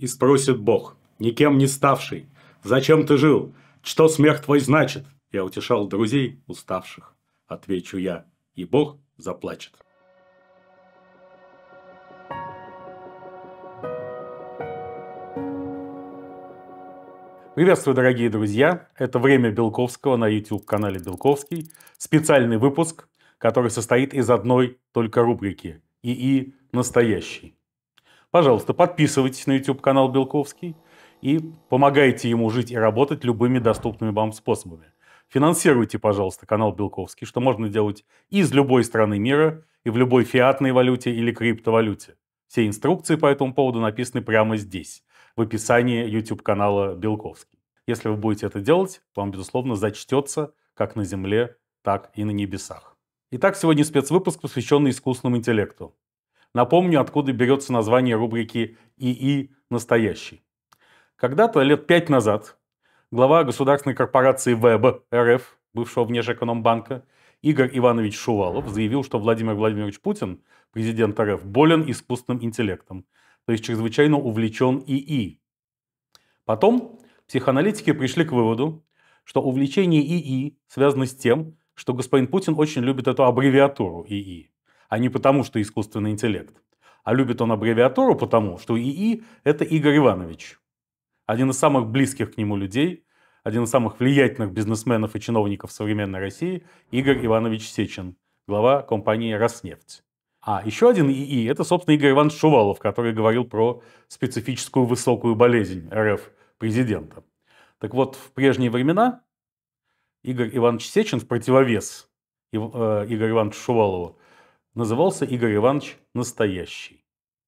И спросит Бог, никем не ставший, «Зачем ты жил? Что смерть твой значит?» Я утешал друзей, уставших. Отвечу я, и Бог заплачет. Приветствую, дорогие друзья! Это «Время Белковского» на YouTube-канале «Белковский». Специальный выпуск, который состоит из одной только рубрики – ИИ «Настоящий». Пожалуйста, подписывайтесь на YouTube-канал Белковский и помогайте ему жить и работать любыми доступными вам способами. Финансируйте, пожалуйста, канал Белковский, что можно делать из любой страны мира и в любой фиатной валюте или криптовалюте. Все инструкции по этому поводу написаны прямо здесь, в описании YouTube-канала Белковский. Если вы будете это делать, вам, безусловно, зачтется как на Земле, так и на небесах. Итак, сегодня спецвыпуск, посвященный искусственному интеллекту. Напомню, откуда берется название рубрики «ИИ настоящий». Когда-то, лет пять назад, глава государственной корпорации ВЭБ РФ, бывшего внешэкономбанка, Игорь Иванович Шувалов заявил, что Владимир Владимирович Путин, президент РФ, болен искусственным интеллектом, то есть чрезвычайно увлечен ИИ. Потом психоаналитики пришли к выводу, что увлечение ИИ связано с тем, что господин Путин очень любит эту аббревиатуру ИИ а не потому, что искусственный интеллект. А любит он аббревиатуру потому, что ИИ – это Игорь Иванович, один из самых близких к нему людей, один из самых влиятельных бизнесменов и чиновников современной России – Игорь Иванович Сечин, глава компании «Роснефть». А еще один ИИ – это, собственно, Игорь Иванович Шувалов, который говорил про специфическую высокую болезнь РФ президента. Так вот, в прежние времена Игорь Иванович Сечин в противовес э, Игорю Ивановичу Шувалову назывался Игорь Иванович «настоящий»,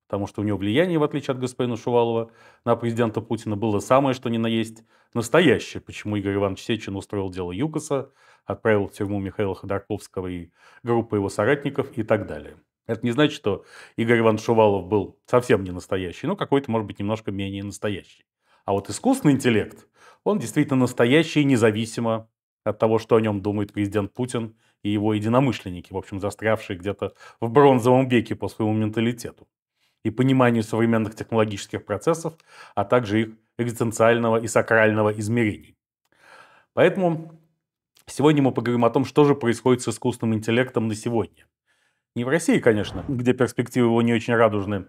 потому что у него влияние, в отличие от господина Шувалова, на президента Путина было самое, что ни на есть, настоящее, почему Игорь Иванович Сечин устроил дело ЮКОСа, отправил в тюрьму Михаила Ходорковского и группы его соратников и так далее. Это не значит, что Игорь Иванович Шувалов был совсем не настоящий, но какой-то, может быть, немножко менее настоящий. А вот искусственный интеллект, он действительно настоящий, независимо от того, что о нем думает президент Путин и его единомышленники, в общем, застрявшие где-то в бронзовом веке по своему менталитету и пониманию современных технологических процессов, а также их экзистенциального и сакрального измерений. Поэтому сегодня мы поговорим о том, что же происходит с искусственным интеллектом на сегодня. Не в России, конечно, где перспективы его не очень радужны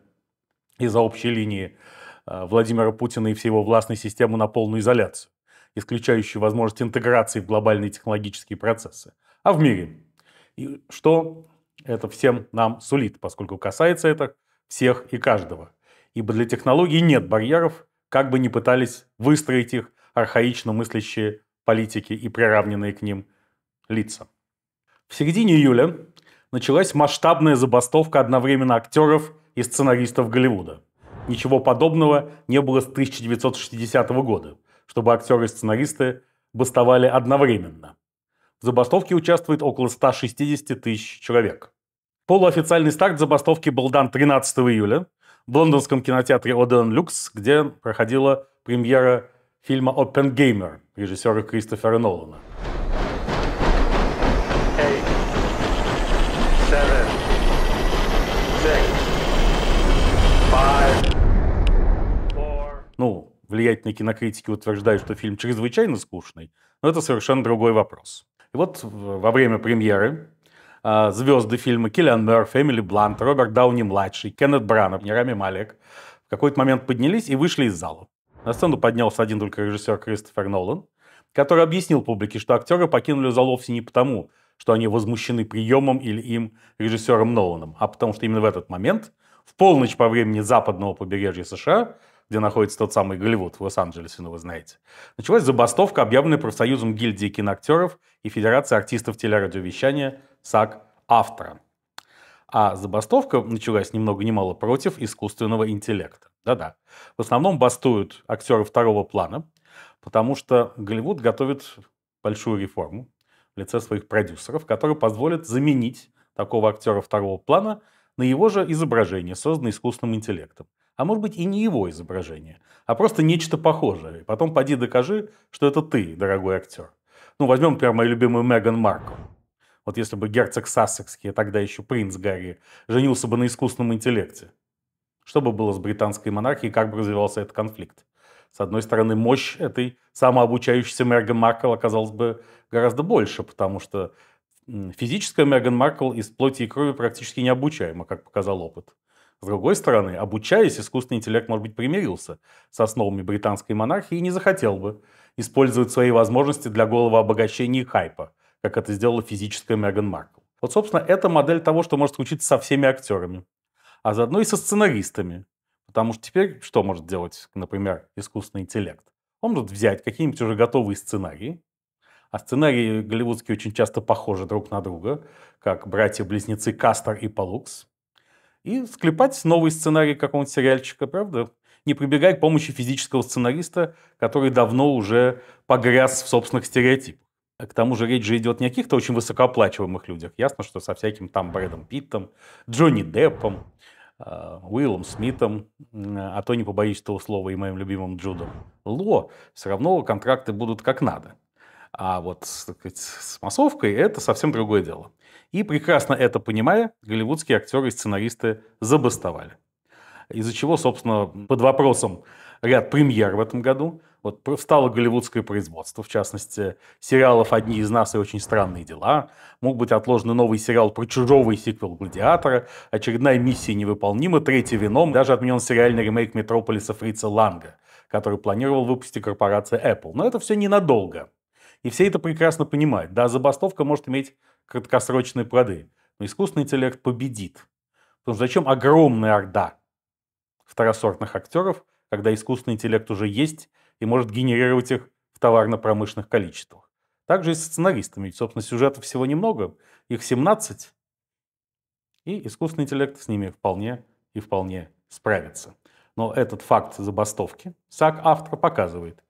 из-за общей линии а, Владимира Путина и всей его властной системы на полную изоляцию исключающие возможность интеграции в глобальные технологические процессы, а в мире. И что это всем нам сулит, поскольку касается это всех и каждого. Ибо для технологий нет барьеров, как бы ни пытались выстроить их архаично мыслящие политики и приравненные к ним лица. В середине июля началась масштабная забастовка одновременно актеров и сценаристов Голливуда. Ничего подобного не было с 1960 года чтобы актеры и сценаристы бастовали одновременно. В забастовке участвует около 160 тысяч человек. Полуофициальный старт забастовки был дан 13 июля в лондонском кинотеатре Odeon Люкс, где проходила премьера фильма «Оппенгеймер» режиссера Кристофера Нолана. Ну, влиятельные кинокритики утверждают, что фильм чрезвычайно скучный, но это совершенно другой вопрос. И вот во время премьеры а, звезды фильма Киллиан Мерфи, Эмили Блант, Роберт Дауни-младший, Кеннет Бранов, Нерами Малек в какой-то момент поднялись и вышли из зала. На сцену поднялся один только режиссер Кристофер Нолан, который объяснил публике, что актеры покинули зал вовсе не потому, что они возмущены приемом или им режиссером Ноланом, а потому что именно в этот момент, в полночь по времени западного побережья США, где находится тот самый Голливуд в Лос-Анджелесе, ну вы знаете. Началась забастовка, объявленная профсоюзом гильдии киноактеров и Федерации артистов телерадиовещания САК «Автора». А забастовка началась ни много ни мало против искусственного интеллекта. Да-да. В основном бастуют актеры второго плана, потому что Голливуд готовит большую реформу в лице своих продюсеров, которая позволит заменить такого актера второго плана на его же изображение, созданное искусственным интеллектом а может быть и не его изображение, а просто нечто похожее. И потом поди докажи, что это ты, дорогой актер. Ну, возьмем, например, мою любимую Меган Маркл. Вот если бы герцог Сассекский, а тогда еще принц Гарри, женился бы на искусственном интеллекте, что бы было с британской монархией, как бы развивался этот конфликт? С одной стороны, мощь этой самообучающейся Меган Маркл оказалась бы гораздо больше, потому что физическая Меган Маркл из плоти и крови практически необучаема, как показал опыт. С другой стороны, обучаясь, искусственный интеллект, может быть, примирился с основами британской монархии и не захотел бы использовать свои возможности для головообогащения и хайпа, как это сделала физическая Меган Маркл. Вот, собственно, это модель того, что может случиться со всеми актерами, а заодно и со сценаристами. Потому что теперь что может делать, например, искусственный интеллект? Он может взять какие-нибудь уже готовые сценарии, а сценарии голливудские очень часто похожи друг на друга, как братья-близнецы Кастер и Палукс и склепать новый сценарий какого-нибудь сериальчика, правда? Не прибегая к помощи физического сценариста, который давно уже погряз в собственных стереотипах. К тому же речь же идет не о каких-то очень высокооплачиваемых людях. Ясно, что со всяким там Брэдом Питтом, Джонни Деппом, а, Уиллом Смитом, а то не побоюсь этого слова, и моим любимым Джудом Ло, все равно контракты будут как надо. А вот сказать, с массовкой это совсем другое дело. И прекрасно это понимая, голливудские актеры и сценаристы забастовали. Из-за чего, собственно, под вопросом ряд премьер в этом году. Вот встало голливудское производство, в частности, сериалов «Одни из нас» и «Очень странные дела». Мог быть отложен новый сериал про чужого и сиквел «Гладиатора». Очередная миссия невыполнима. третий вином. Даже отменен сериальный ремейк «Метрополиса» Фрица Ланга, который планировал выпустить корпорация Apple. Но это все ненадолго. И все это прекрасно понимают. Да, забастовка может иметь краткосрочные плоды. Но искусственный интеллект победит. Потому что зачем огромная орда второсортных актеров, когда искусственный интеллект уже есть и может генерировать их в товарно-промышленных количествах? Также и с сценаристами. Ведь, собственно, сюжетов всего немного, их 17. И искусственный интеллект с ними вполне и вполне справится. Но этот факт забастовки САК автора показывает.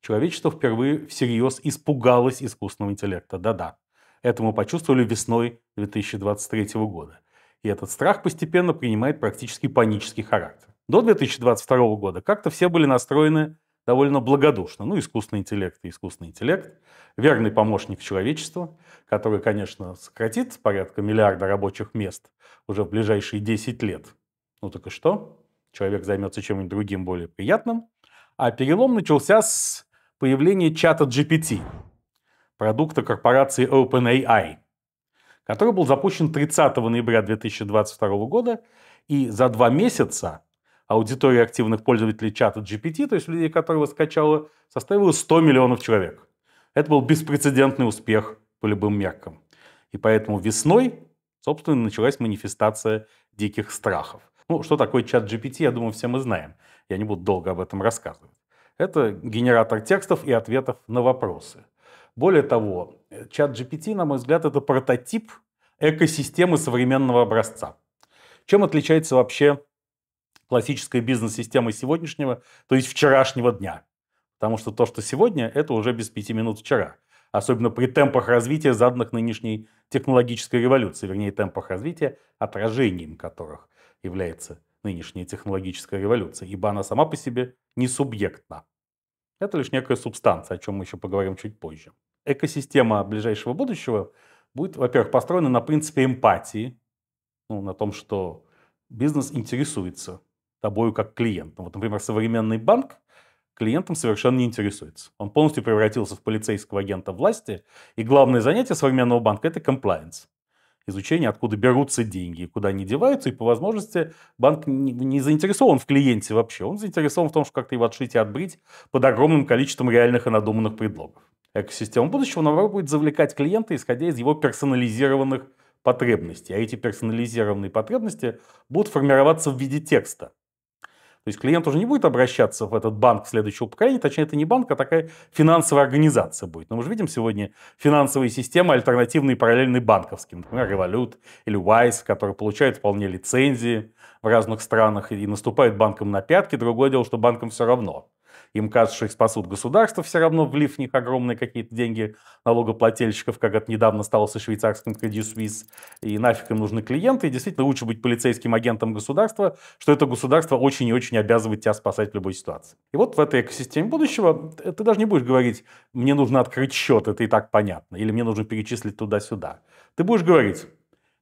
Человечество впервые всерьез испугалось искусственного интеллекта. Да-да. Это мы почувствовали весной 2023 года. И этот страх постепенно принимает практически панический характер. До 2022 года как-то все были настроены довольно благодушно. Ну, искусственный интеллект и искусственный интеллект. Верный помощник человечества, который, конечно, сократит порядка миллиарда рабочих мест уже в ближайшие 10 лет. Ну так и что? Человек займется чем-нибудь другим более приятным. А перелом начался с появления чата GPT продукта корпорации OpenAI, который был запущен 30 ноября 2022 года, и за два месяца аудитория активных пользователей чата GPT, то есть людей, которые его скачало, составила 100 миллионов человек. Это был беспрецедентный успех по любым меркам. И поэтому весной, собственно, началась манифестация диких страхов. Ну, что такое чат GPT, я думаю, все мы знаем. Я не буду долго об этом рассказывать. Это генератор текстов и ответов на вопросы – более того, чат GPT, на мой взгляд, это прототип экосистемы современного образца. Чем отличается вообще классическая бизнес-система сегодняшнего, то есть вчерашнего дня? Потому что то, что сегодня, это уже без пяти минут вчера. Особенно при темпах развития, заданных нынешней технологической революции, вернее, темпах развития, отражением которых является нынешняя технологическая революция, ибо она сама по себе не субъектна. Это лишь некая субстанция, о чем мы еще поговорим чуть позже. Экосистема ближайшего будущего будет, во-первых, построена на принципе эмпатии, ну, на том, что бизнес интересуется тобою как клиентом. Вот, например, современный банк клиентом совершенно не интересуется. Он полностью превратился в полицейского агента власти, и главное занятие современного банка – это комплайенс. Изучение, откуда берутся деньги, куда они деваются, и по возможности банк не заинтересован в клиенте вообще, он заинтересован в том, что как-то его отшить и отбрить под огромным количеством реальных и надуманных предлогов. Экосистема будущего, наоборот, будет завлекать клиента, исходя из его персонализированных потребностей, а эти персонализированные потребности будут формироваться в виде текста, то есть клиент уже не будет обращаться в этот банк следующего поколения, точнее, это не банк, а такая финансовая организация будет. Но мы же видим сегодня финансовые системы, альтернативные параллельные банковским, например, Revolut или Wise, которые получают вполне лицензии в разных странах и наступают банком на пятки. Другое дело, что банкам все равно им кажется, что их спасут государство, все равно влив в них огромные какие-то деньги налогоплательщиков, как это недавно стало со швейцарским Credit Suisse, и нафиг им нужны клиенты. И действительно, лучше быть полицейским агентом государства, что это государство очень и очень обязывает тебя спасать в любой ситуации. И вот в этой экосистеме будущего ты даже не будешь говорить, мне нужно открыть счет, это и так понятно, или мне нужно перечислить туда-сюда. Ты будешь говорить,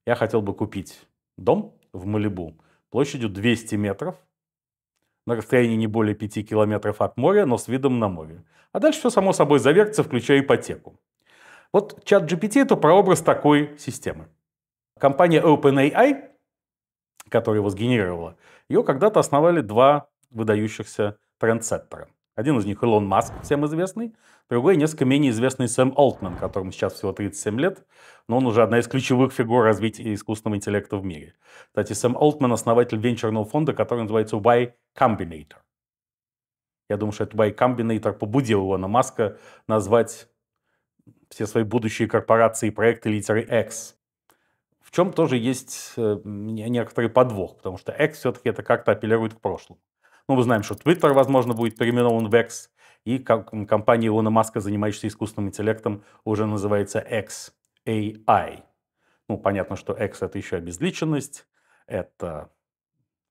я хотел бы купить дом в Малибу площадью 200 метров, на расстоянии не более 5 километров от моря, но с видом на море. А дальше все само собой завертится, включая ипотеку. Вот чат GPT – это прообраз такой системы. Компания OpenAI, которая его сгенерировала, ее когда-то основали два выдающихся трендсеттера. Один из них Илон Маск, всем известный, другой несколько менее известный Сэм Олтман, которому сейчас всего 37 лет, но он уже одна из ключевых фигур развития искусственного интеллекта в мире. Кстати, Сэм Олтман – основатель венчурного фонда, который называется Y Combinator. Я думаю, что это Y Combinator побудил его, на Маска назвать все свои будущие корпорации и проекты литерой X. В чем тоже есть э, некоторый подвох, потому что X все-таки это как-то апеллирует к прошлому. Ну, мы знаем, что Twitter, возможно, будет переименован в X, и компания Илона Маска, занимающаяся искусственным интеллектом, уже называется XAI. Ну, понятно, что X — это еще обезличенность, это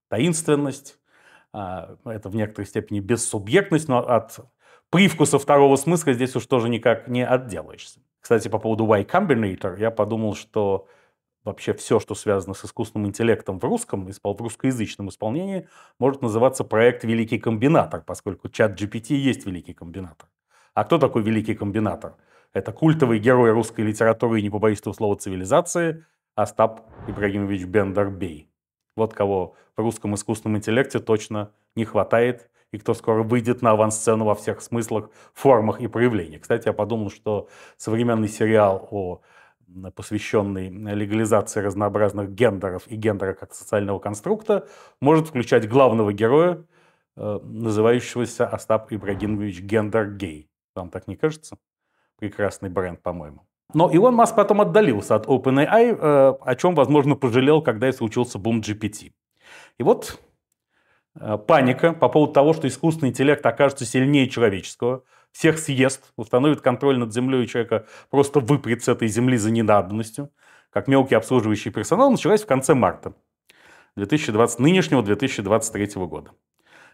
таинственность, а, это в некоторой степени бессубъектность, но от привкуса второго смысла здесь уж тоже никак не отделаешься. Кстати, по поводу Y Combinator, я подумал, что вообще все, что связано с искусственным интеллектом в русском, в русскоязычном исполнении, может называться проект «Великий комбинатор», поскольку чат GPT есть «Великий комбинатор». А кто такой «Великий комбинатор»? Это культовый герой русской литературы и, не побоюсь этого слова, цивилизации Остап Ибрагимович Бендербей. Вот кого в русском искусственном интеллекте точно не хватает, и кто скоро выйдет на авансцену во всех смыслах, формах и проявлениях. Кстати, я подумал, что современный сериал о посвященный легализации разнообразных гендеров и гендера как социального конструкта, может включать главного героя, э, называющегося Остап Ибрагимович Гендер-гей. Вам так не кажется? Прекрасный бренд, по-моему. Но Илон Маск потом отдалился от OpenAI, э, о чем, возможно, пожалел, когда и случился бум GPT. И вот э, паника по поводу того, что искусственный интеллект окажется сильнее человеческого – всех съест, установит контроль над землей, и человека просто выпрет с этой земли за ненадобностью, как мелкий обслуживающий персонал, началась в конце марта 2020, нынешнего 2023 года.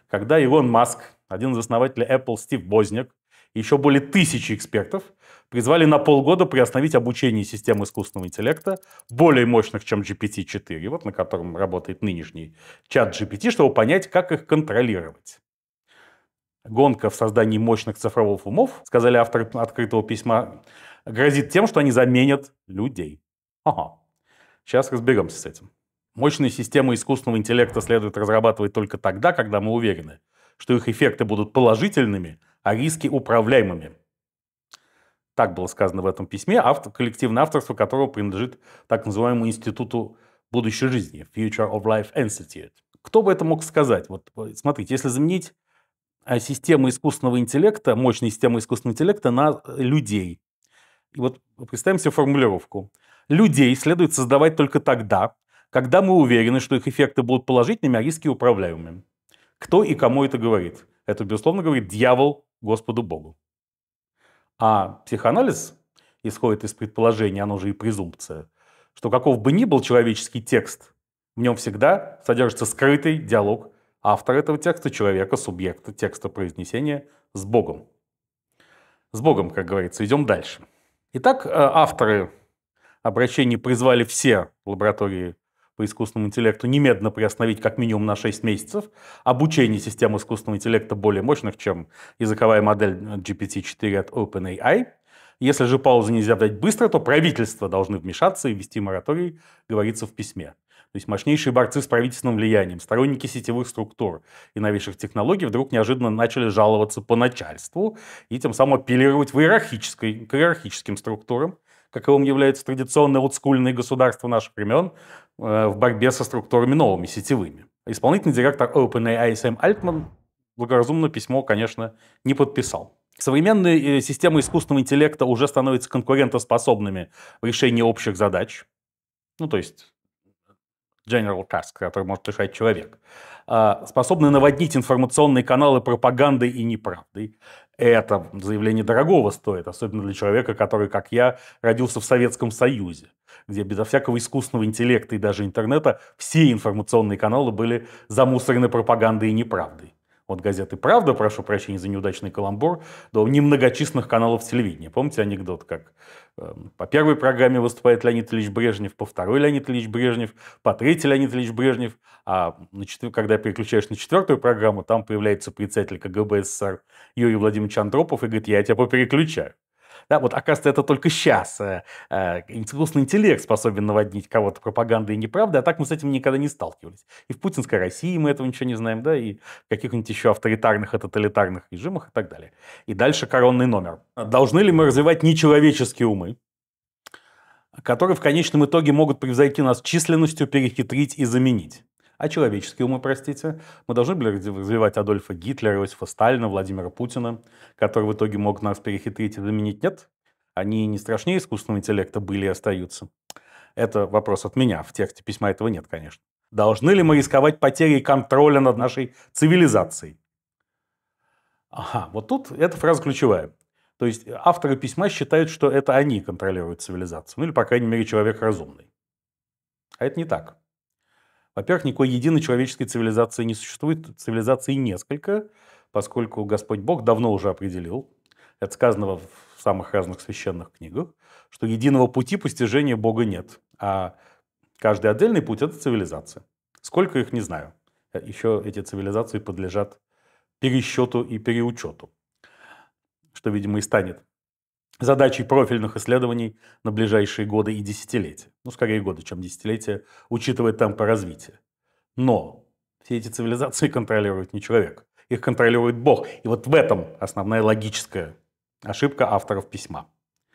Когда Илон Маск, один из основателей Apple Стив Бозняк, и еще более тысячи экспертов призвали на полгода приостановить обучение систем искусственного интеллекта более мощных, чем GPT-4, вот на котором работает нынешний чат GPT, чтобы понять, как их контролировать. Гонка в создании мощных цифровых умов, сказали авторы открытого письма, грозит тем, что они заменят людей. Ага. Сейчас разберемся с этим. Мощные системы искусственного интеллекта следует разрабатывать только тогда, когда мы уверены, что их эффекты будут положительными, а риски управляемыми. Так было сказано в этом письме, автор, коллективное авторство которого принадлежит так называемому институту будущей жизни, Future of Life Institute. Кто бы это мог сказать? Вот смотрите, если заменить Э, системы искусственного интеллекта, мощной системы искусственного интеллекта на э, людей. И вот представим себе формулировку. Людей следует создавать только тогда, когда мы уверены, что их эффекты будут положительными, а риски управляемыми. Кто и кому это говорит? Это, безусловно, говорит дьявол Господу Богу. А психоанализ исходит из предположения, оно же и презумпция, что каков бы ни был человеческий текст, в нем всегда содержится скрытый диалог Автор этого текста, человека, субъекта текста произнесения с Богом. С Богом, как говорится, идем дальше. Итак, э, авторы обращений призвали все лаборатории по искусственному интеллекту немедленно приостановить как минимум на 6 месяцев обучение систем искусственного интеллекта более мощных, чем языковая модель э, GPT-4 от OpenAI. Если же паузу нельзя дать быстро, то правительства должны вмешаться и ввести мораторий, говорится в письме. То есть мощнейшие борцы с правительственным влиянием, сторонники сетевых структур и новейших технологий вдруг неожиданно начали жаловаться по начальству и тем самым апеллировать в иерархической, к иерархическим структурам, каковым являются традиционные олдскульные государство наших времен, э, в борьбе со структурами новыми, сетевыми. Исполнительный директор OpenAI Сэм Альтман благоразумно письмо, конечно, не подписал. Современные э, системы искусственного интеллекта уже становятся конкурентоспособными в решении общих задач. Ну, то есть general task, который может решать человек, а, способны наводнить информационные каналы пропагандой и неправдой. Это заявление дорогого стоит, особенно для человека, который, как я, родился в Советском Союзе, где безо всякого искусственного интеллекта и даже интернета все информационные каналы были замусорены пропагандой и неправдой от газеты «Правда», прошу прощения за неудачный каламбур, до немногочисленных каналов телевидения. Помните анекдот, как эм, по первой программе выступает Леонид Ильич Брежнев, по второй Леонид Ильич Брежнев, по третьей Леонид Ильич Брежнев, а на четвер... когда переключаешь на четвертую программу, там появляется председатель КГБ СССР Юрий Владимирович Андропов и говорит, я тебя попереключаю. Да, вот оказывается, это только сейчас. Э, э, искусственный интеллект способен наводнить кого-то пропагандой и неправдой, а так мы с этим никогда не сталкивались. И в путинской России мы этого ничего не знаем, да, и в каких-нибудь еще авторитарных и тоталитарных режимах и так далее. И дальше коронный номер. Должны ли мы развивать нечеловеческие умы? которые в конечном итоге могут превзойти нас численностью, перехитрить и заменить а человеческие умы, простите, мы должны были развивать Адольфа Гитлера, Иосифа Сталина, Владимира Путина, который в итоге мог нас перехитрить и заменить. Нет, они не страшнее искусственного интеллекта были и остаются. Это вопрос от меня. В тексте письма этого нет, конечно. Должны ли мы рисковать потерей контроля над нашей цивилизацией? Ага, вот тут эта фраза ключевая. То есть э, авторы письма считают, что это они контролируют цивилизацию. Ну или, по крайней мере, человек разумный. А это не так. Во-первых, никакой единой человеческой цивилизации не существует, цивилизаций несколько, поскольку Господь Бог давно уже определил, это сказано в самых разных священных книгах, что единого пути постижения Бога нет, а каждый отдельный путь – это цивилизация. Сколько их, не знаю. Еще эти цивилизации подлежат пересчету и переучету, что, видимо, и станет задачей профильных исследований на ближайшие годы и десятилетия. Ну, скорее годы, чем десятилетия, учитывая темпы развития. Но все эти цивилизации контролирует не человек. Их контролирует Бог. И вот в этом основная логическая ошибка авторов письма.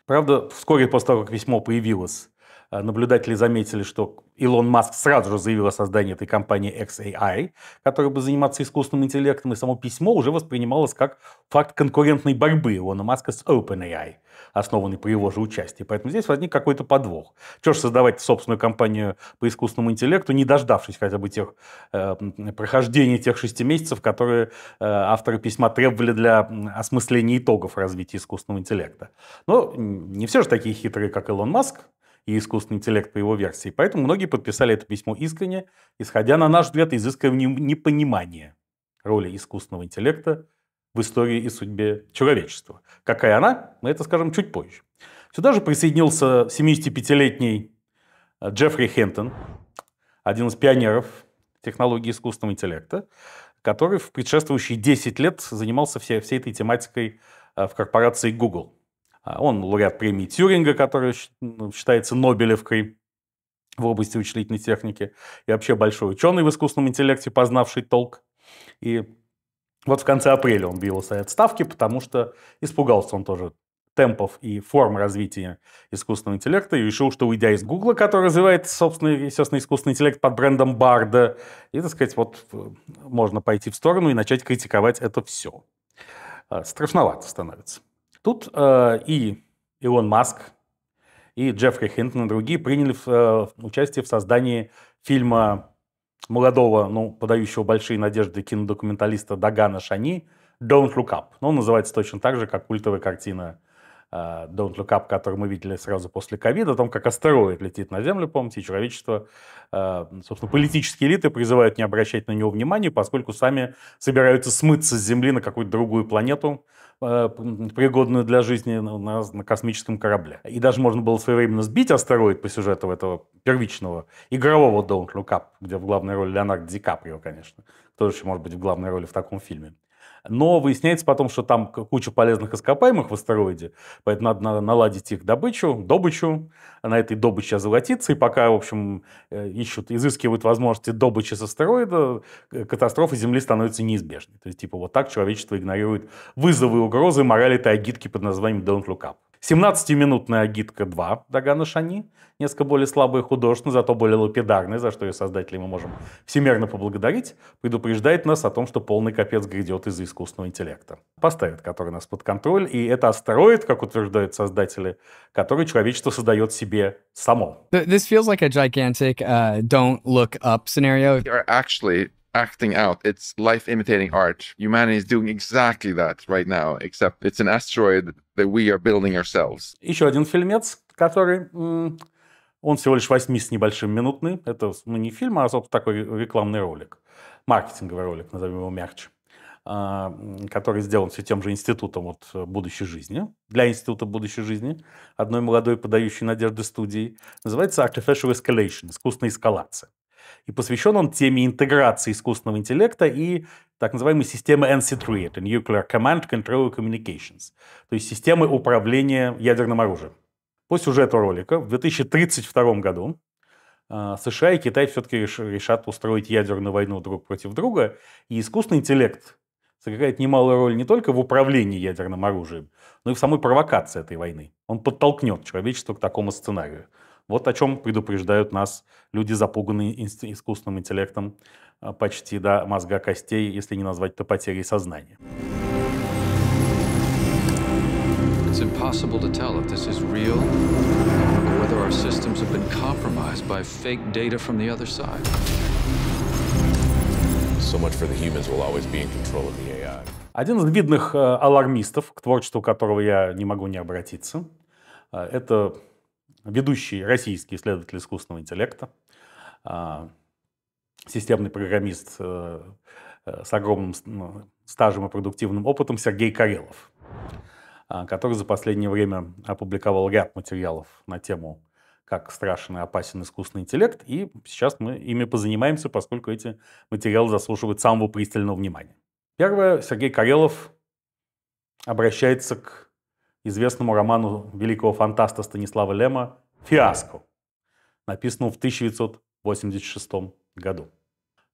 Правда, вскоре после того, как письмо появилось а, наблюдатели заметили, что Илон Маск сразу же заявил о создании этой компании XAI, которая бы заниматься искусственным интеллектом, и само письмо уже воспринималось как факт конкурентной борьбы Илона Маска с OpenAI, основанной при его же участии. Поэтому здесь возник какой-то подвох. Чего же создавать собственную компанию по искусственному интеллекту, не дождавшись хотя бы тех э, прохождения тех шести месяцев, которые э, авторы письма требовали для осмысления итогов развития искусственного интеллекта. Но не все же такие хитрые, как Илон Маск, и искусственный интеллект по его версии. Поэтому многие подписали это письмо искренне, исходя, на наш взгляд, из искреннего непонимания роли искусственного интеллекта в истории и судьбе человечества. Какая она, мы это скажем чуть позже. Сюда же присоединился 75-летний э, Джеффри Хентон, один из пионеров технологии искусственного интеллекта, который в предшествующие 10 лет занимался всей, всей этой тематикой э, в корпорации Google. А, он лауреат премии Тюринга, которая ну, считается Нобелевкой в области вычислительной техники, и вообще большой ученый в искусственном интеллекте, познавший толк. И вот в конце апреля он бился от отставки, потому что испугался он тоже темпов и форм развития искусственного интеллекта и решил, что уйдя из Гугла, который развивает собственный, естественно, искусственный интеллект под брендом Барда, и, так сказать, вот э, можно пойти в сторону и начать критиковать это все. А, страшновато становится. Тут э, и Илон Маск, и Джеффри Хинтон, и другие приняли э, участие в создании фильма молодого, ну, подающего большие надежды кинодокументалиста Дагана Шани «Don't Look Up». Ну, он называется точно так же, как культовая картина э, Don't Look Up, которую мы видели сразу после ковида, о том, как астероид летит на Землю, помните, и человечество, э, собственно, политические элиты призывают не обращать на него внимания, поскольку сами собираются смыться с Земли на какую-то другую планету, Э, пригодную для жизни на, на космическом корабле. И даже можно было своевременно сбить астероид по сюжету этого первичного игрового Don't Look Up, где в главной роли Леонардо Ди Каприо, конечно. Кто еще может быть в главной роли в таком фильме? но выясняется потом, что там куча полезных ископаемых в астероиде, поэтому надо наладить их добычу, добычу, на этой добыче озолотиться, и пока, в общем, э, ищут, изыскивают возможности добычи с астероида, э, катастрофа Земли становится неизбежной. То есть, типа, вот так человечество игнорирует вызовы и угрозы морали этой агитки под названием «Don't Look Up». 17-минутная агитка 2 Дагана Шани, несколько более слабые художественно, зато более лапидарная, за что ее создатели мы можем всемерно поблагодарить, предупреждает нас о том, что полный капец грядет из-за искусственного интеллекта. Поставит, который нас под контроль, и это астероид, как утверждают создатели, который человечество создает себе само. This feels like a gigantic uh, don't look up scenario. are actually acting out. It's life imitating art. Humanity is doing exactly that right now, except it's an asteroid that we are building ourselves. Еще один фильмец, который он всего лишь 8 с небольшим минутный. Это ну, не фильм, а, собственно, такой рекламный ролик. Маркетинговый ролик, назовем его мягче. А, который сделан все тем же институтом вот, будущей жизни. Для института будущей жизни. Одной молодой подающей надежды студии. Называется Artificial Escalation. Искусственная эскалация. И посвящен он теме интеграции искусственного интеллекта и так называемой системы NC3, это Nuclear Command Control Communications, то есть системы управления ядерным оружием. По сюжету ролика в 2032 году а, США и Китай все-таки решат устроить ядерную войну друг против друга, и искусственный интеллект сыграет немалую роль не только в управлении ядерным оружием, но и в самой провокации этой войны. Он подтолкнет человечество к такому сценарию. Вот о чем предупреждают нас люди, запуганные искусственным интеллектом а, почти до мозга костей, если не назвать то потерей сознания. It's impossible to tell if this is real or whether our systems have been compromised by fake data from the other side. So much for the humans will always be in control of the AI. Один из видных э, алармистов, к творчеству которого я не могу не обратиться, э, это ведущий российский исследователь искусственного интеллекта, а, системный программист э, с огромным ну, стажем и продуктивным опытом Сергей Карелов. А, который за последнее время опубликовал ряд материалов на тему как страшен и опасен искусственный интеллект, и сейчас мы ими позанимаемся, поскольку эти материалы заслуживают самого пристального внимания. Первое, Сергей Карелов обращается к известному роману великого фантаста Станислава Лема «Фиаско», написанному в 1986 году.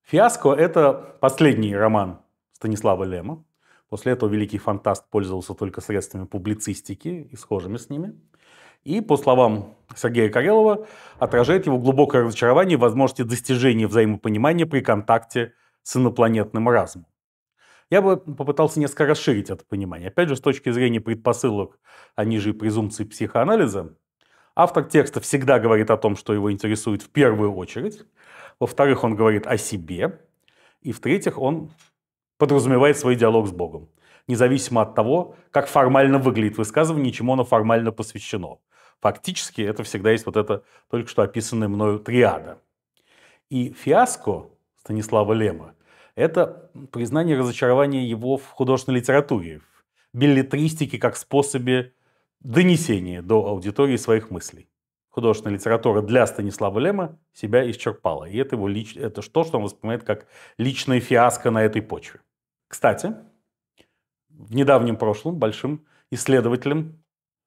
«Фиаско» — это последний роман Станислава Лема, После этого великий фантаст пользовался только средствами публицистики и схожими с ними. И, по словам Сергея Карелова, отражает его глубокое разочарование в возможности достижения взаимопонимания при контакте с инопланетным разумом. Я бы попытался несколько расширить это понимание. Опять же, с точки зрения предпосылок, они а же и презумпции психоанализа, автор текста всегда говорит о том, что его интересует в первую очередь. Во-вторых, он говорит о себе. И в-третьих, он подразумевает свой диалог с Богом, независимо от того, как формально выглядит высказывание, чему оно формально посвящено. Фактически это всегда есть вот это только что описанное мною триада. И фиаско Станислава Лема – это признание разочарования его в художественной литературе, в билетристике как способе донесения до аудитории своих мыслей художественная литература для Станислава Лема себя исчерпала. И это, его лич... это то, что он воспринимает как личное фиаско на этой почве. Кстати, в недавнем прошлом большим исследователем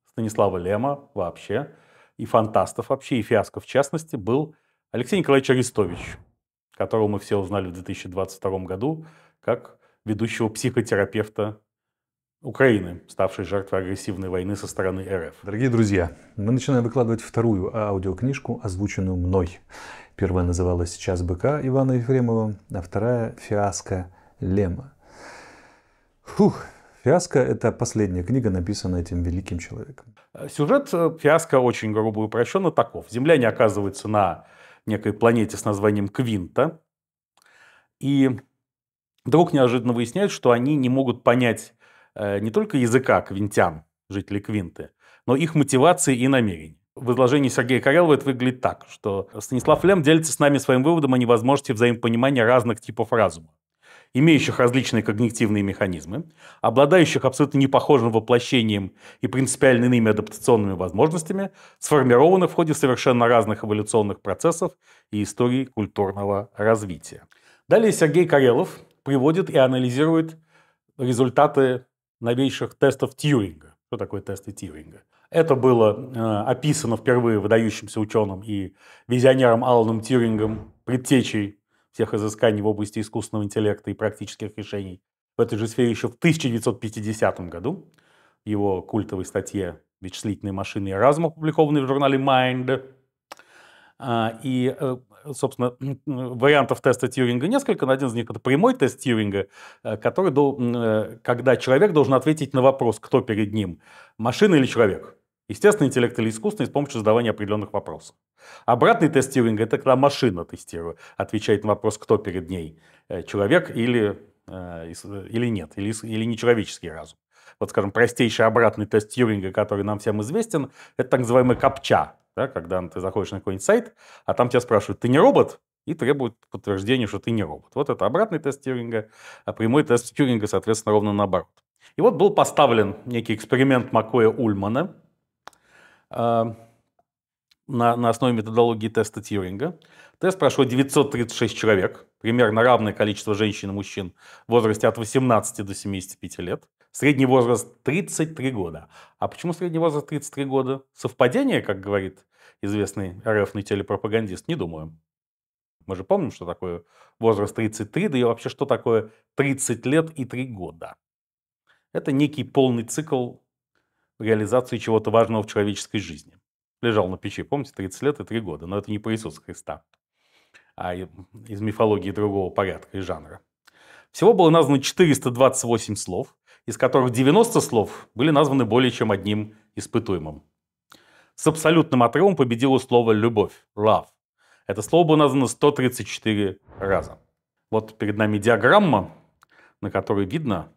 Станислава Лема вообще, и фантастов вообще, и фиаско в частности, был Алексей Николаевич Арестович, которого мы все узнали в 2022 году как ведущего психотерапевта Украины, ставшей жертвой агрессивной войны со стороны РФ. Дорогие друзья, мы начинаем выкладывать вторую аудиокнижку, озвученную мной. Первая называлась «Час быка» Ивана Ефремова, а вторая «Фиаско Лема». Фух, «Фиаско» — это последняя книга, написанная этим великим человеком. Сюжет э, «Фиаско» очень грубо и упрощенно таков. Земляне оказываются на некой планете с названием Квинта, и вдруг неожиданно выясняют, что они не могут понять Э, не только языка квинтян, жителей Квинты, но их мотивации и намерений. В изложении Сергея Карелова это выглядит так, что Станислав Лем делится с нами своим выводом о невозможности взаимопонимания разных типов разума имеющих различные когнитивные механизмы, обладающих абсолютно непохожим воплощением и принципиально иными адаптационными возможностями, сформированных в ходе совершенно разных эволюционных процессов и истории культурного развития. Далее Сергей Карелов приводит и анализирует результаты новейших тестов Тьюринга. Что такое тесты Тьюринга? Это было э, описано впервые выдающимся ученым и визионером Аланом Тьюрингом, предтечей всех изысканий в области искусственного интеллекта и практических решений. В этой же сфере еще в 1950 году его культовой статье «Вычислительные машины Эразма», опубликованной в журнале Mind. Э, и э, собственно, вариантов теста Тьюринга несколько, но один из них это прямой тест Тьюринга, э, который, дол... Э, когда человек должен ответить на вопрос, кто перед ним, машина или человек. естественно, интеллект или искусственный с помощью задавания определенных вопросов. Обратный тест Тьюринга – это когда машина тестирует, отвечает на вопрос, кто перед ней, э, человек или, или нет, или, или нечеловеческий разум. Вот, скажем, простейший обратный тест Тьюринга, который нам всем известен, это так называемый капча, да, когда ты заходишь на какой-нибудь сайт, а там тебя спрашивают, ты не робот? И требуют подтверждения, что ты не робот. Вот это обратный тест Тьюринга, а прямой тест Тьюринга, соответственно, ровно наоборот. И вот был поставлен некий эксперимент Макоя Ульмана э, на, на основе методологии теста Тьюринга. Тест прошло 936 человек, примерно равное количество женщин и мужчин в возрасте от 18 до 75 лет. Средний возраст 33 года. А почему средний возраст 33 года? Совпадение, как говорит известный РФный телепропагандист? Не думаю. Мы же помним, что такое возраст 33, да и вообще, что такое 30 лет и 3 года. Это некий полный цикл реализации чего-то важного в человеческой жизни. Лежал на печи, помните, 30 лет и 3 года, но это не про Иисуса Христа, а из мифологии другого порядка и жанра. Всего было названо 428 слов – из которых 90 слов были названы более чем одним испытуемым. С абсолютным отрывом победило слово «любовь» – «love». Это слово было названо 134 раза. Вот перед нами диаграмма, на которой видно,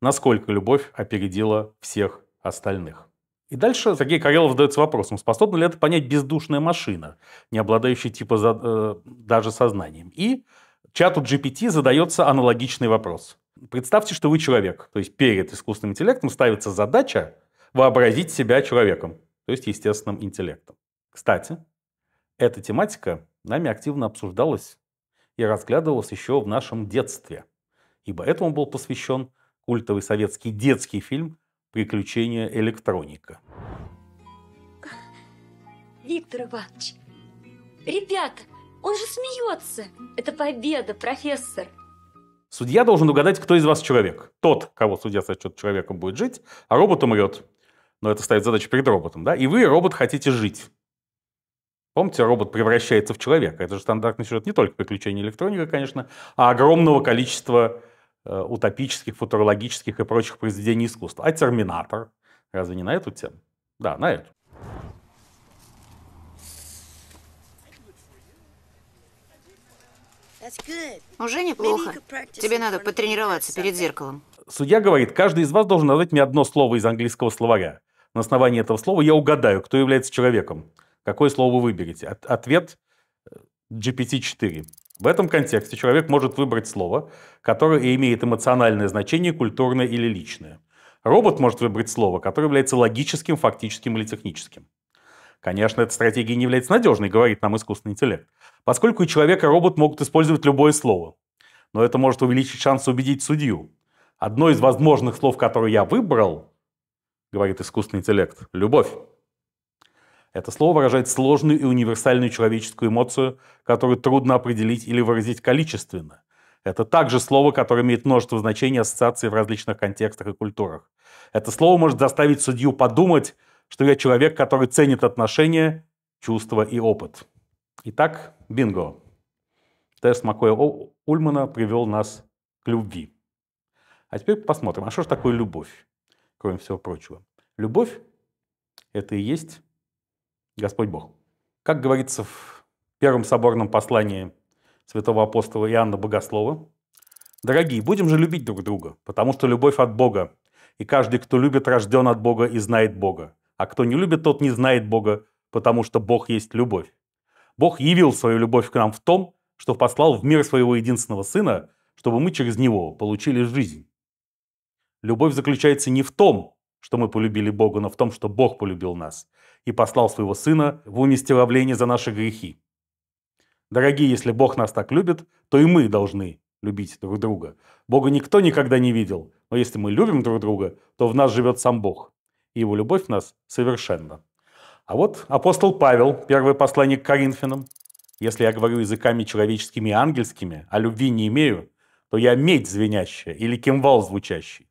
насколько любовь опередила всех остальных. И дальше Сергей Карелов задается вопросом, способна ли это понять бездушная машина, не обладающая типа за, э, даже сознанием. И чату GPT задается аналогичный вопрос. Представьте, что вы человек. То есть перед искусственным интеллектом ставится задача вообразить себя человеком, то есть естественным интеллектом. Кстати, эта тематика нами активно обсуждалась и разглядывалась еще в нашем детстве, ибо этому был посвящен культовый советский детский фильм «Приключения электроника». Виктор Иванович, ребята, он же смеется. Это победа, профессор. Судья должен угадать, кто из вас человек. Тот, кого судья сочет человеком, будет жить, а робот умрет. Но это ставит задачу перед роботом, да? И вы, робот, хотите жить. Помните, робот превращается в человека. Это же стандартный сюжет не только приключений электроника, конечно, а огромного количества э, утопических, футурологических и прочих произведений искусства. А «Терминатор» разве не на эту тему? Да, на эту. Уже ну, неплохо. Тебе надо потренироваться перед зеркалом. Судья говорит, каждый из вас должен назвать мне одно слово из английского словаря. На основании этого слова я угадаю, кто является человеком. Какое слово вы выберете? От ответ э, GPT-4. В этом контексте человек может выбрать слово, которое имеет эмоциональное значение, культурное или личное. Робот может выбрать слово, которое является логическим, фактическим или техническим. Конечно, эта стратегия не является надежной, говорит нам искусственный интеллект. Поскольку и человек, и робот могут использовать любое слово, но это может увеличить шанс убедить судью. Одно из возможных слов, которое я выбрал, говорит искусственный интеллект, любовь. Это слово выражает сложную и универсальную человеческую эмоцию, которую трудно определить или выразить количественно. Это также слово, которое имеет множество значений ассоциаций в различных контекстах и культурах. Это слово может заставить судью подумать, что я человек, который ценит отношения, чувства и опыт. Итак, бинго. Тест Макоя Ульмана привел нас к любви. А теперь посмотрим, а что же такое любовь, кроме всего прочего? Любовь – это и есть Господь Бог. Как говорится в первом соборном послании святого апостола Иоанна Богослова, «Дорогие, будем же любить друг друга, потому что любовь от Бога, и каждый, кто любит, рожден от Бога и знает Бога. А кто не любит, тот не знает Бога, потому что Бог есть любовь. Бог явил свою любовь к нам в том, что послал в мир своего единственного Сына, чтобы мы через Него получили жизнь. Любовь заключается не в том, что мы полюбили Бога, но в том, что Бог полюбил нас и послал своего Сына в уместиловление за наши грехи. Дорогие, если Бог нас так любит, то и мы должны любить друг друга. Бога никто никогда не видел, но если мы любим друг друга, то в нас живет сам Бог, и его любовь в нас совершенна. А вот апостол Павел, первый посланник к Коринфянам. Если я говорю языками человеческими и ангельскими, а любви не имею, то я медь звенящая или кимвал звучащий.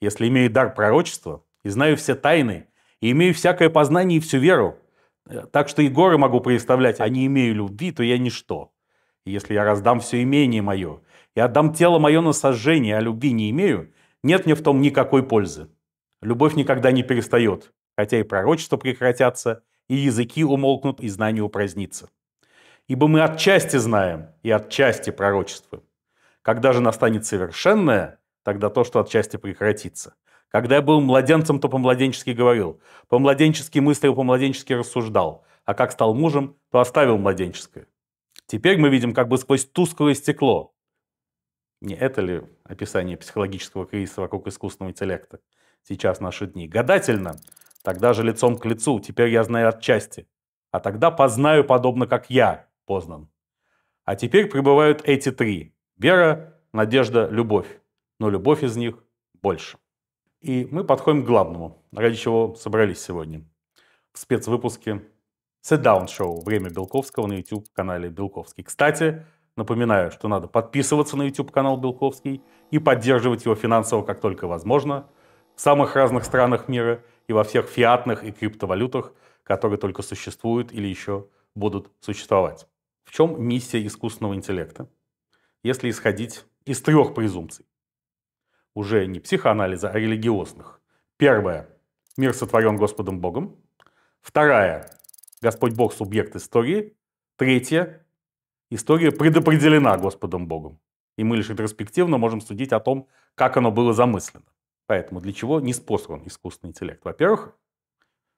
Если имею дар пророчества и знаю все тайны, и имею всякое познание и всю веру, э, так что и горы могу представлять, а не имею любви, то я ничто. И если я раздам все имение мое и отдам тело мое на сожжение, а любви не имею, нет мне в том никакой пользы. Любовь никогда не перестает хотя и пророчества прекратятся, и языки умолкнут, и знание упразднится. Ибо мы отчасти знаем и отчасти пророчествуем. Когда же настанет совершенное, тогда то, что отчасти прекратится. Когда я был младенцем, то по-младенчески говорил, по-младенчески мыслил, по-младенчески рассуждал, а как стал мужем, то оставил младенческое. Теперь мы видим как бы сквозь тусклое стекло. Не это ли описание психологического кризиса вокруг искусственного интеллекта сейчас в наши дни? Гадательно, Тогда же лицом к лицу, теперь я знаю отчасти. А тогда познаю, подобно как я познан. А теперь пребывают эти три. Вера, надежда, любовь. Но любовь из них больше. И мы подходим к главному, ради чего собрались сегодня. В спецвыпуске Sit Down Show «Время Белковского» на YouTube-канале Белковский. Кстати, напоминаю, что надо подписываться на YouTube-канал Белковский и поддерживать его финансово, как только возможно, в самых разных странах мира – и во всех фиатных и криптовалютах, которые только существуют или еще будут существовать. В чем миссия искусственного интеллекта? Если исходить из трех презумпций, уже не психоанализа, а религиозных. Первое. Мир сотворен Господом Богом. второе, Господь Бог – субъект истории. Третье. История предопределена Господом Богом. И мы лишь ретроспективно можем судить о том, как оно было замыслено. Поэтому для чего не способен искусственный интеллект? Во-первых,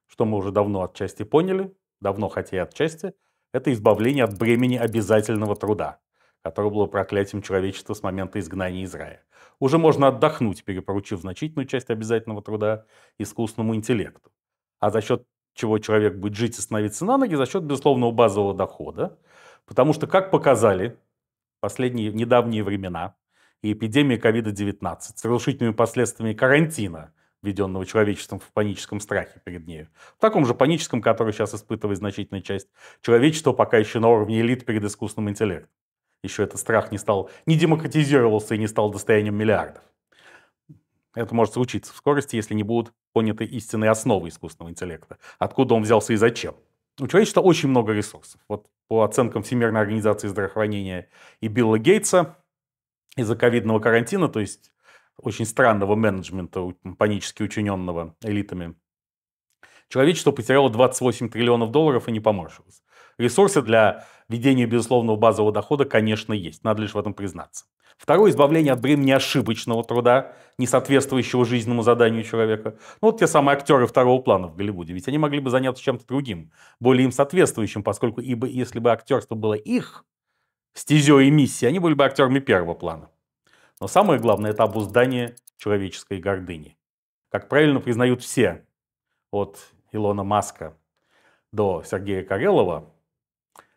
что мы уже давно отчасти поняли, давно хотя и отчасти, это избавление от бремени обязательного труда, которое было проклятием человечества с момента изгнания из рая. Уже можно отдохнуть, перепоручив значительную часть обязательного труда искусственному интеллекту. А за счет чего человек будет жить и становиться на ноги? За счет безусловного базового дохода. Потому что, как показали последние недавние времена, и эпидемия COVID-19 с разрушительными последствиями карантина, введенного человечеством в паническом страхе перед нею. В таком же паническом, который сейчас испытывает значительная часть человечества, пока еще на уровне элит перед искусственным интеллектом. Еще этот страх не стал, не демократизировался и не стал достоянием миллиардов. Это может случиться в скорости, если не будут поняты истинные основы искусственного интеллекта. Откуда он взялся и зачем. У человечества очень много ресурсов. Вот по оценкам Всемирной организации здравоохранения и Билла Гейтса, из-за ковидного карантина, то есть очень странного менеджмента, панически учиненного элитами, человечество потеряло 28 триллионов долларов и не поморщилось. Ресурсы для ведения безусловного базового дохода, конечно, есть, надо лишь в этом признаться. Второе – избавление от бремени ошибочного труда, не соответствующего жизненному заданию человека. Ну, вот те самые актеры второго плана в Голливуде, ведь они могли бы заняться чем-то другим, более им соответствующим, поскольку ибо если бы актерство было их, Стезё и Миссия, они были бы актерами первого плана. Но самое главное – это обуздание человеческой гордыни. Как правильно признают все, от Илона Маска до Сергея Карелова,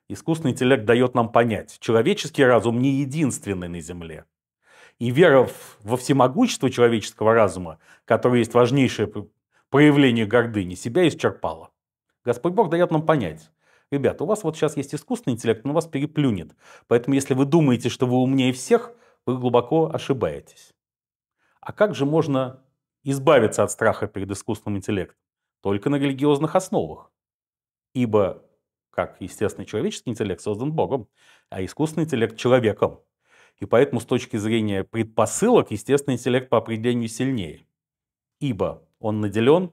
искусственный интеллект дает нам понять, человеческий разум не единственный на Земле. И вера во всемогущество человеческого разума, которое есть важнейшее проявление гордыни, себя исчерпала. Господь Бог дает нам понять, ребята, у вас вот сейчас есть искусственный интеллект, он вас переплюнет. Поэтому если вы думаете, что вы умнее всех, вы глубоко ошибаетесь. А как же можно избавиться от страха перед искусственным интеллектом? Только на религиозных основах. Ибо, как естественный человеческий интеллект создан Богом, а искусственный интеллект человеком. И поэтому с точки зрения предпосылок, естественный интеллект по определению сильнее. Ибо он наделен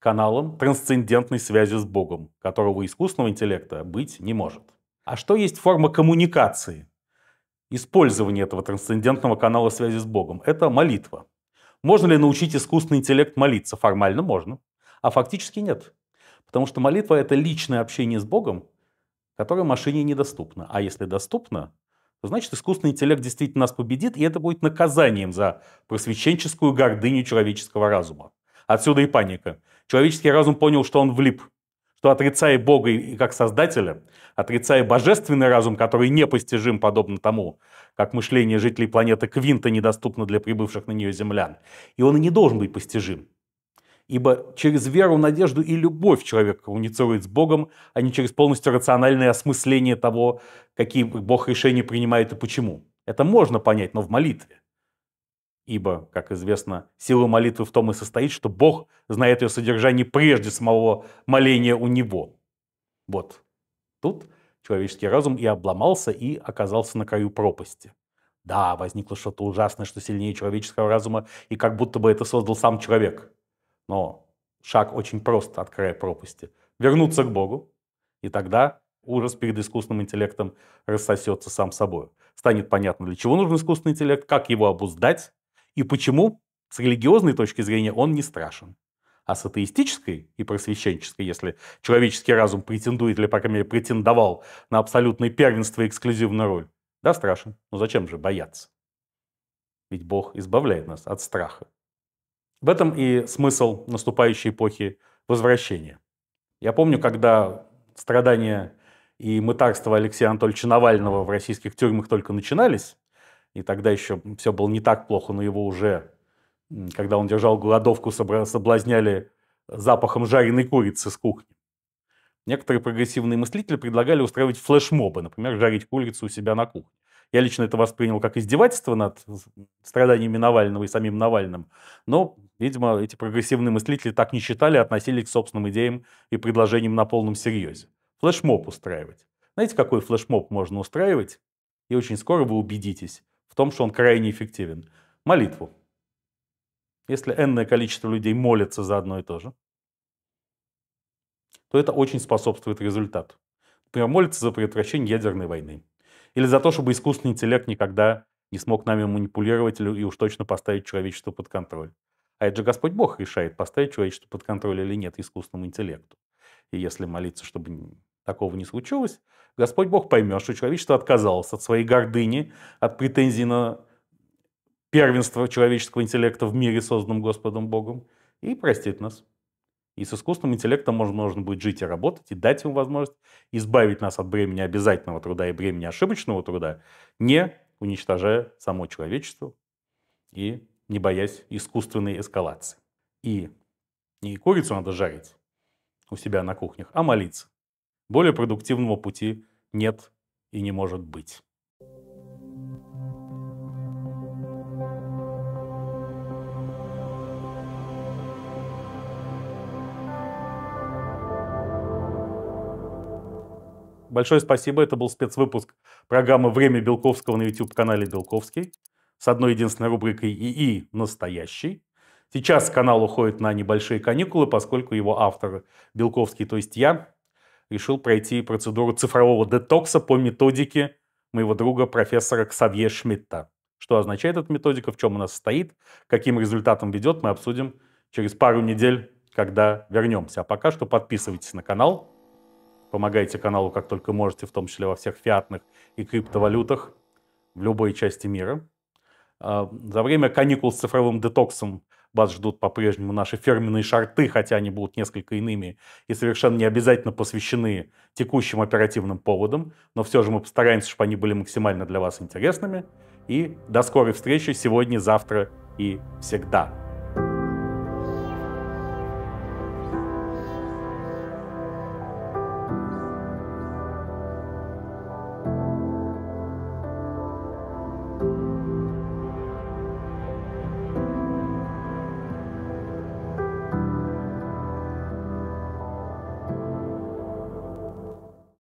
каналом трансцендентной связи с Богом, которого искусственного интеллекта быть не может. А что есть форма коммуникации? Использование этого трансцендентного канала связи с Богом – это молитва. Можно ли научить искусственный интеллект молиться? Формально можно, а фактически нет. Потому что молитва – это личное общение с Богом, которое машине недоступно. А если доступно, то значит искусственный интеллект действительно нас победит, и это будет наказанием за просвещенческую гордыню человеческого разума. Отсюда и паника человеческий разум понял, что он влип, что отрицая Бога и как Создателя, отрицая божественный разум, который непостижим, подобно тому, как мышление жителей планеты Квинта недоступно для прибывших на нее землян, и он и не должен быть постижим. Ибо через веру, надежду и любовь человек коммуницирует с Богом, а не через полностью рациональное осмысление того, какие Бог решения принимает и почему. Это можно понять, но в молитве. Ибо, как известно, сила молитвы в том и состоит, что Бог знает ее содержание прежде самого моления у него. Вот тут человеческий разум и обломался, и оказался на краю пропасти. Да, возникло что-то ужасное, что сильнее человеческого разума, и как будто бы это создал сам человек. Но шаг очень прост от края пропасти. Вернуться к Богу, и тогда ужас перед искусственным интеллектом рассосется сам собой. Станет понятно, для чего нужен искусственный интеллект, как его обуздать, и почему с религиозной точки зрения он не страшен. А с атеистической и просвещенческой, если человеческий разум претендует, или, по крайней мере, претендовал на абсолютное первенство и эксклюзивную роль, да, страшен. Но зачем же бояться? Ведь Бог избавляет нас от страха. В этом и смысл наступающей эпохи возвращения. Я помню, когда страдания и мытарство Алексея Анатольевича Навального в российских тюрьмах только начинались, и тогда еще все было не так плохо, но его уже, когда он держал голодовку, соблазняли запахом жареной курицы с кухни. Некоторые прогрессивные мыслители предлагали устраивать флешмобы, например, жарить курицу у себя на кухне. Я лично это воспринял как издевательство над страданиями Навального и самим Навальным. Но, видимо, эти прогрессивные мыслители так не считали, а относились к собственным идеям и предложениям на полном серьезе. Флешмоб устраивать. Знаете, какой флешмоб можно устраивать? И очень скоро вы убедитесь, в том, что он крайне эффективен. Молитву. Если энное количество людей молится за одно и то же, то это очень способствует результату. Например, молится за предотвращение ядерной войны. Или за то, чтобы искусственный интеллект никогда не смог нами манипулировать и уж точно поставить человечество под контроль. А это же Господь Бог решает, поставить человечество под контроль или нет искусственному интеллекту. И если молиться, чтобы Такого не случилось. Господь Бог поймет, что человечество отказалось от своей гордыни, от претензий на первенство человеческого интеллекта в мире, созданном Господом Богом, и простит нас. И с искусственным интеллектом можно, можно будет жить и работать, и дать ему возможность избавить нас от бремени обязательного труда и бремени ошибочного труда, не уничтожая само человечество и не боясь искусственной эскалации. И не курицу надо жарить у себя на кухнях, а молиться. Более продуктивного пути нет и не может быть. Большое спасибо. Это был спецвыпуск программы «Время Белковского» на YouTube-канале «Белковский» с одной единственной рубрикой «ИИ настоящий». Сейчас канал уходит на небольшие каникулы, поскольку его автор Белковский, то есть я, решил пройти процедуру цифрового детокса по методике моего друга профессора Ксавье Шмидта. Что означает эта методика, в чем она состоит, каким результатом ведет, мы обсудим через пару недель, когда вернемся. А пока что подписывайтесь на канал, помогайте каналу как только можете, в том числе во всех фиатных и криптовалютах в любой части мира. А, за время каникул с цифровым детоксом вас ждут по-прежнему наши фирменные шарты, хотя они будут несколько иными и совершенно не обязательно посвящены текущим оперативным поводам. Но все же мы постараемся, чтобы они были максимально для вас интересными. И до скорой встречи сегодня, завтра и всегда.